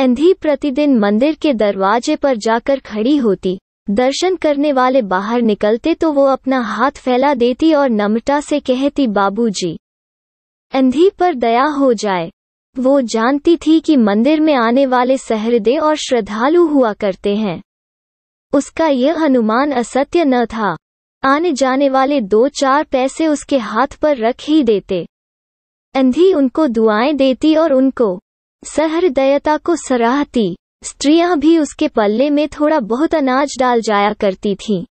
अंधी प्रतिदिन मंदिर के दरवाजे पर जाकर खड़ी होती दर्शन करने वाले बाहर निकलते तो वो अपना हाथ फैला देती और नम्रता से कहती बाबूजी। अंधी पर दया हो जाए वो जानती थी कि मंदिर में आने वाले सहृदय और श्रद्धालु हुआ करते हैं उसका यह अनुमान असत्य न था आने जाने वाले दो चार पैसे उसके हाथ पर रख ही देते अंधी उनको दुआएं देती और उनको सहृदयता को सराहती स्त्रियां भी उसके पल्ले में थोड़ा बहुत अनाज डाल जाया करती थीं।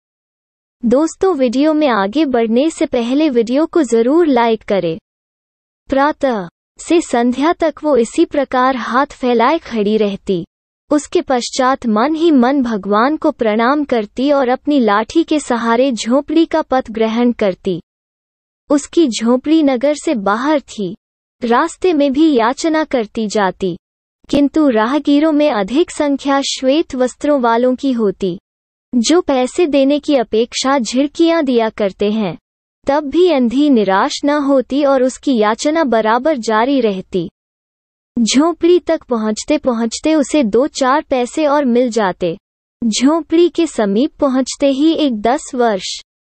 दोस्तों वीडियो में आगे बढ़ने से पहले वीडियो को जरूर लाइक करें। प्रातः से संध्या तक वो इसी प्रकार हाथ फैलाए खड़ी रहती उसके पश्चात मन ही मन भगवान को प्रणाम करती और अपनी लाठी के सहारे झोपड़ी का पथ ग्रहण करती उसकी झोपड़ी नगर से बाहर थी रास्ते में भी याचना करती जाती किंतु राहगीरों में अधिक संख्या श्वेत वस्त्रों वालों की होती जो पैसे देने की अपेक्षा झिड़कियां दिया करते हैं तब भी अंधी निराश न होती और उसकी याचना बराबर जारी रहती झोपड़ी तक पहुंचते पहुंचते उसे दो चार पैसे और मिल जाते झोपड़ी के समीप पहुंचते ही एक दस वर्ष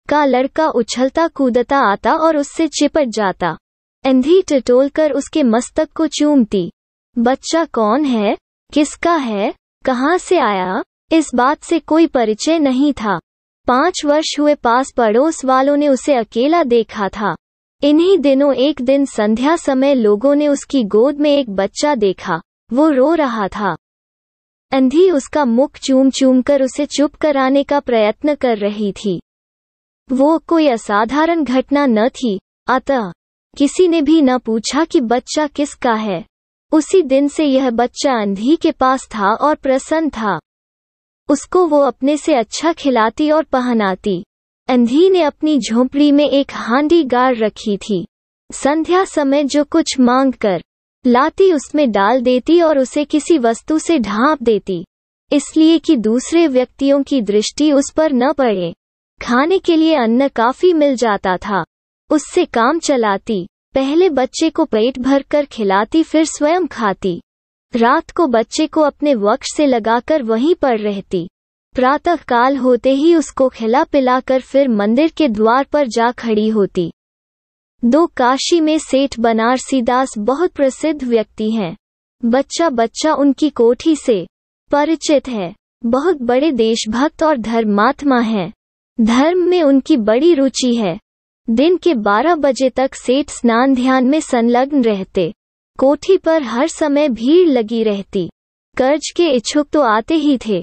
का लड़का उछलता कूदता आता और उससे चिपट जाता अंधी टटोलकर उसके मस्तक को चूमती बच्चा कौन है किसका है कहाँ से आया इस बात से कोई परिचय नहीं था पाँच वर्ष हुए पास पड़ोस वालों ने उसे अकेला देखा था इन्हीं दिनों एक दिन संध्या समय लोगों ने उसकी गोद में एक बच्चा देखा वो रो रहा था अंधी उसका मुख चूम चूम कर उसे चुप कराने का प्रयत्न कर रही थी वो कोई असाधारण घटना न थी अतः किसी ने भी न पूछा कि बच्चा किसका है उसी दिन से यह बच्चा अंधी के पास था और प्रसन्न था उसको वो अपने से अच्छा खिलाती और पहनाती अंधी ने अपनी झोपड़ी में एक हांडी गाड़ रखी थी संध्या समय जो कुछ मांग कर लाती उसमें डाल देती और उसे किसी वस्तु से ढांप देती इसलिए कि दूसरे व्यक्तियों की दृष्टि उस पर न पड़े खाने के लिए अन्न काफी मिल जाता था उससे काम चलाती पहले बच्चे को पेट भर कर खिलाती फिर स्वयं खाती रात को बच्चे को अपने वक्ष से लगाकर वहीं पर रहती प्रातः काल होते ही उसको खिला पिलाकर फिर मंदिर के द्वार पर जा खड़ी होती दो काशी में सेठ बनारसी दास बहुत प्रसिद्ध व्यक्ति हैं बच्चा बच्चा उनकी कोठी से परिचित है बहुत बड़े देशभक्त और धर्मात्मा हैं धर्म में उनकी बड़ी रुचि है दिन के 12 बजे तक सेठ स्नान ध्यान में संलग्न रहते कोठी पर हर समय भीड़ लगी रहती कर्ज के इच्छुक तो आते ही थे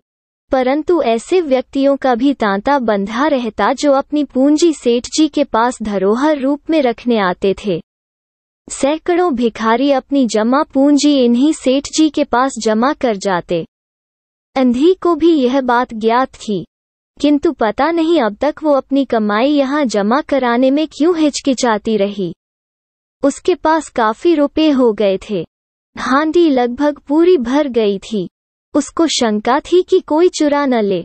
परंतु ऐसे व्यक्तियों का भी तांता बंधा रहता जो अपनी पूंजी सेठ जी के पास धरोहर रूप में रखने आते थे सैकड़ों भिखारी अपनी जमा पूंजी इन्हीं सेठ जी के पास जमा कर जाते अंधी को भी यह बात ज्ञात थी किंतु पता नहीं अब तक वो अपनी कमाई यहाँ जमा कराने में क्यों हिचकिचाती रही उसके पास काफी रुपए हो गए थे हांडी लगभग पूरी भर गई थी उसको शंका थी कि कोई चुरा न ले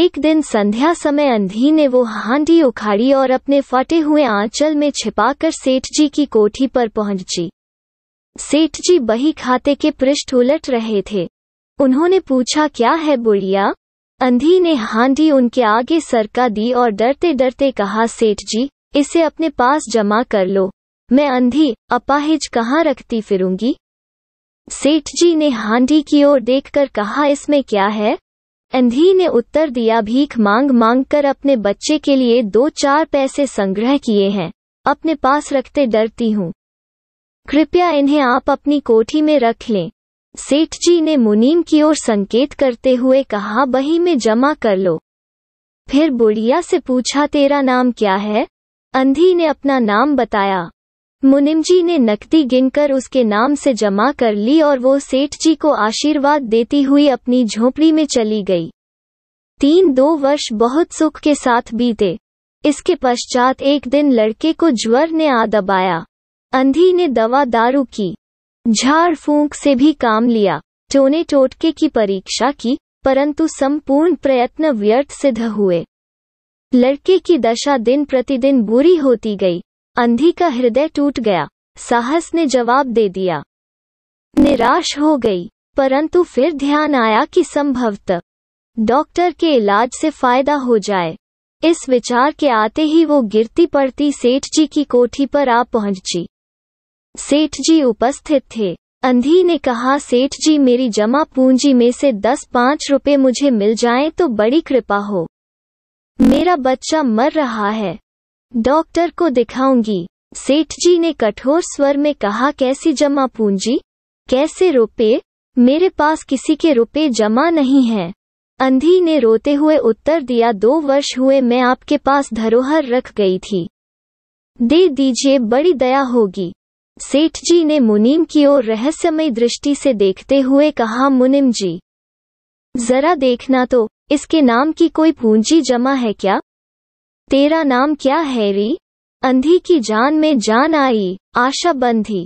एक दिन संध्या समय अंधी ने वो हांडी उखाड़ी और अपने फटे हुए आंचल में छिपाकर सेठ जी की कोठी पर पहुंची सेठ जी बही खाते के पृष्ठ उलट रहे थे उन्होंने पूछा क्या है बुढ़िया अंधी ने हांडी उनके आगे सरका दी और डरते डरते कहा सेठ जी इसे अपने पास जमा कर लो मैं अंधी अपाहिज कहाँ रखती फिरूंगी सेठ जी ने हांडी की ओर देखकर कहा इसमें क्या है अंधी ने उत्तर दिया भीख मांग मांग कर अपने बच्चे के लिए दो चार पैसे संग्रह किए हैं अपने पास रखते डरती हूँ कृपया इन्हें आप अपनी कोठी में रख लें सेठ जी ने मुनीम की ओर संकेत करते हुए कहा बही में जमा कर लो फिर बुढ़िया से पूछा तेरा नाम क्या है अंधी ने अपना नाम बताया मुनिम जी ने नकदी गिनकर उसके नाम से जमा कर ली और वो सेठ जी को आशीर्वाद देती हुई अपनी झोपड़ी में चली गई तीन दो वर्ष बहुत सुख के साथ बीते इसके पश्चात एक दिन लड़के को ज्वर ने आ दबाया अंधी ने दवा दारू की झाड़ फूंक से भी काम लिया टोने टोटके की परीक्षा की परंतु संपूर्ण प्रयत्न व्यर्थ सिद्ध हुए लड़के की दशा दिन प्रतिदिन बुरी होती गई अंधी का हृदय टूट गया साहस ने जवाब दे दिया निराश हो गई परंतु फिर ध्यान आया कि संभवतः डॉक्टर के इलाज से फायदा हो जाए इस विचार के आते ही वो गिरती पड़ती सेठ जी की कोठी पर आ पहुंची सेठ जी उपस्थित थे अंधी ने कहा सेठ जी मेरी जमा पूंजी में से दस पाँच रुपए मुझे मिल जाएं तो बड़ी कृपा हो मेरा बच्चा मर रहा है डॉक्टर को दिखाऊंगी सेठ जी ने कठोर स्वर में कहा कैसी जमा पूंजी कैसे रुपए मेरे पास किसी के रुपए जमा नहीं है अंधी ने रोते हुए उत्तर दिया दो वर्ष हुए मैं आपके पास धरोहर रख गई थी दे दीजिए बड़ी दया होगी सेठ जी ने मुनीम की ओर रहस्यमय दृष्टि से देखते हुए कहा मुनिम जी जरा देखना तो इसके नाम की कोई पूंजी जमा है क्या तेरा नाम क्या है री अंधी की जान में जान आई आशा बंधी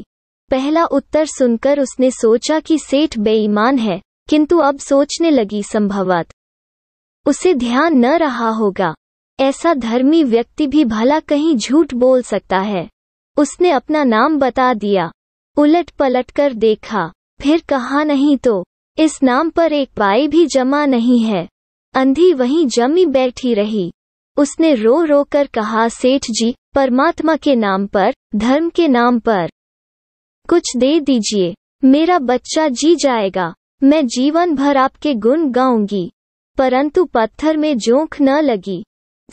पहला उत्तर सुनकर उसने सोचा कि सेठ बेईमान है किंतु अब सोचने लगी संभवत उसे ध्यान न रहा होगा ऐसा धर्मी व्यक्ति भी भला कहीं झूठ बोल सकता है उसने अपना नाम बता दिया उलट पलट कर देखा फिर कहा नहीं तो इस नाम पर एक पाई भी जमा नहीं है अंधी वहीं जमी बैठी रही उसने रो रो कर कहा सेठ जी परमात्मा के नाम पर धर्म के नाम पर कुछ दे दीजिए मेरा बच्चा जी जाएगा मैं जीवन भर आपके गुण गाऊंगी परंतु पत्थर में जोंक न लगी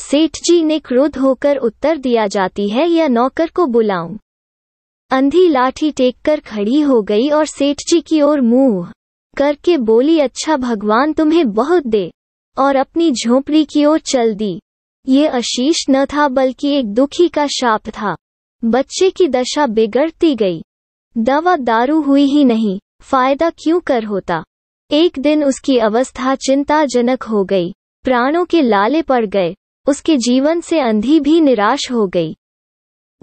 सेठ जी ने क्रोध होकर उत्तर दिया जाती है या नौकर को बुलाऊं अंधी लाठी टेक कर खड़ी हो गई और सेठ जी की ओर मुंह करके बोली अच्छा भगवान तुम्हें बहुत दे और अपनी झोपड़ी की ओर चल दी ये आशीष न था बल्कि एक दुखी का शाप था बच्चे की दशा बिगड़ती गई दवा दारू हुई ही नहीं फायदा क्यों कर होता एक दिन उसकी अवस्था चिंताजनक हो गई प्राणों के लाले पड़ गए उसके जीवन से अंधी भी निराश हो गई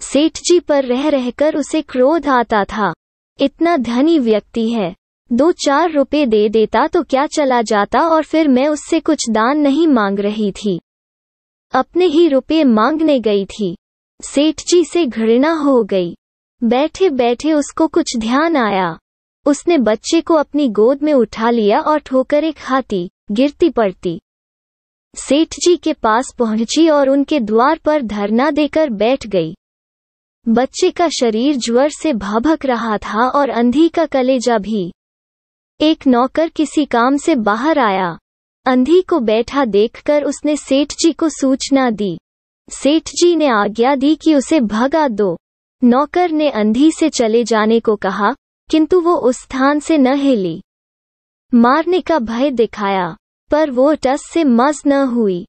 सेठ जी पर रह रहकर उसे क्रोध आता था इतना धनी व्यक्ति है दो चार रुपए दे देता तो क्या चला जाता और फिर मैं उससे कुछ दान नहीं मांग रही थी अपने ही रुपए मांगने गई थी सेठ जी से घृणा हो गई बैठे बैठे उसको कुछ ध्यान आया उसने बच्चे को अपनी गोद में उठा लिया और ठोकरें खाती गिरती पड़ती सेठ जी के पास पहुंची और उनके द्वार पर धरना देकर बैठ गई बच्चे का शरीर ज्वर से भाभक रहा था और अंधी का कलेजा भी एक नौकर किसी काम से बाहर आया अंधी को बैठा देखकर उसने सेठ जी को सूचना दी सेठ जी ने आज्ञा दी कि उसे भगा दो नौकर ने अंधी से चले जाने को कहा किंतु वो उस स्थान से न हिली मारने का भय दिखाया पर वो टस से मज न हुई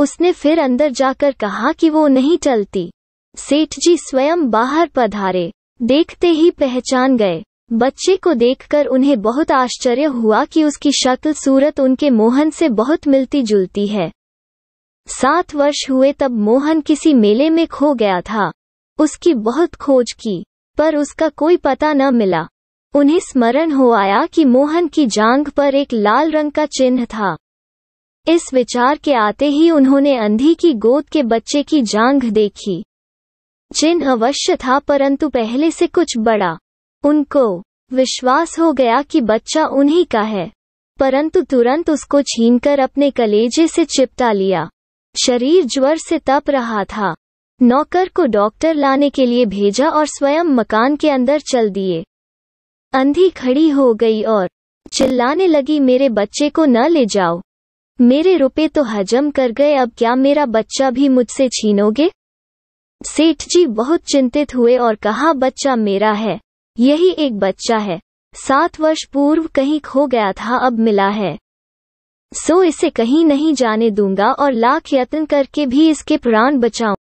उसने फिर अंदर जाकर कहा कि वो नहीं चलती सेठ जी स्वयं बाहर पधारे देखते ही पहचान गए बच्चे को देखकर उन्हें बहुत आश्चर्य हुआ कि उसकी शक्ल सूरत उनके मोहन से बहुत मिलती जुलती है सात वर्ष हुए तब मोहन किसी मेले में खो गया था उसकी बहुत खोज की पर उसका कोई पता न मिला उन्हें स्मरण हो आया कि मोहन की जांघ पर एक लाल रंग का चिन्ह था इस विचार के आते ही उन्होंने अंधी की गोद के बच्चे की जांघ देखी चिन्ह अवश्य था परंतु पहले से कुछ बड़ा उनको विश्वास हो गया कि बच्चा उन्हीं का है परंतु तुरंत उसको छीनकर अपने कलेजे से चिपटा लिया शरीर ज्वर से तप रहा था नौकर को डॉक्टर लाने के लिए भेजा और स्वयं मकान के अंदर चल दिए अंधी खड़ी हो गई और चिल्लाने लगी मेरे बच्चे को न ले जाओ मेरे रुपए तो हजम कर गए अब क्या मेरा बच्चा भी मुझसे छीनोगे सेठ जी बहुत चिंतित हुए और कहा बच्चा मेरा है यही एक बच्चा है सात वर्ष पूर्व कहीं खो गया था अब मिला है सो इसे कहीं नहीं जाने दूंगा और लाख यत्न करके भी इसके प्राण बचाऊं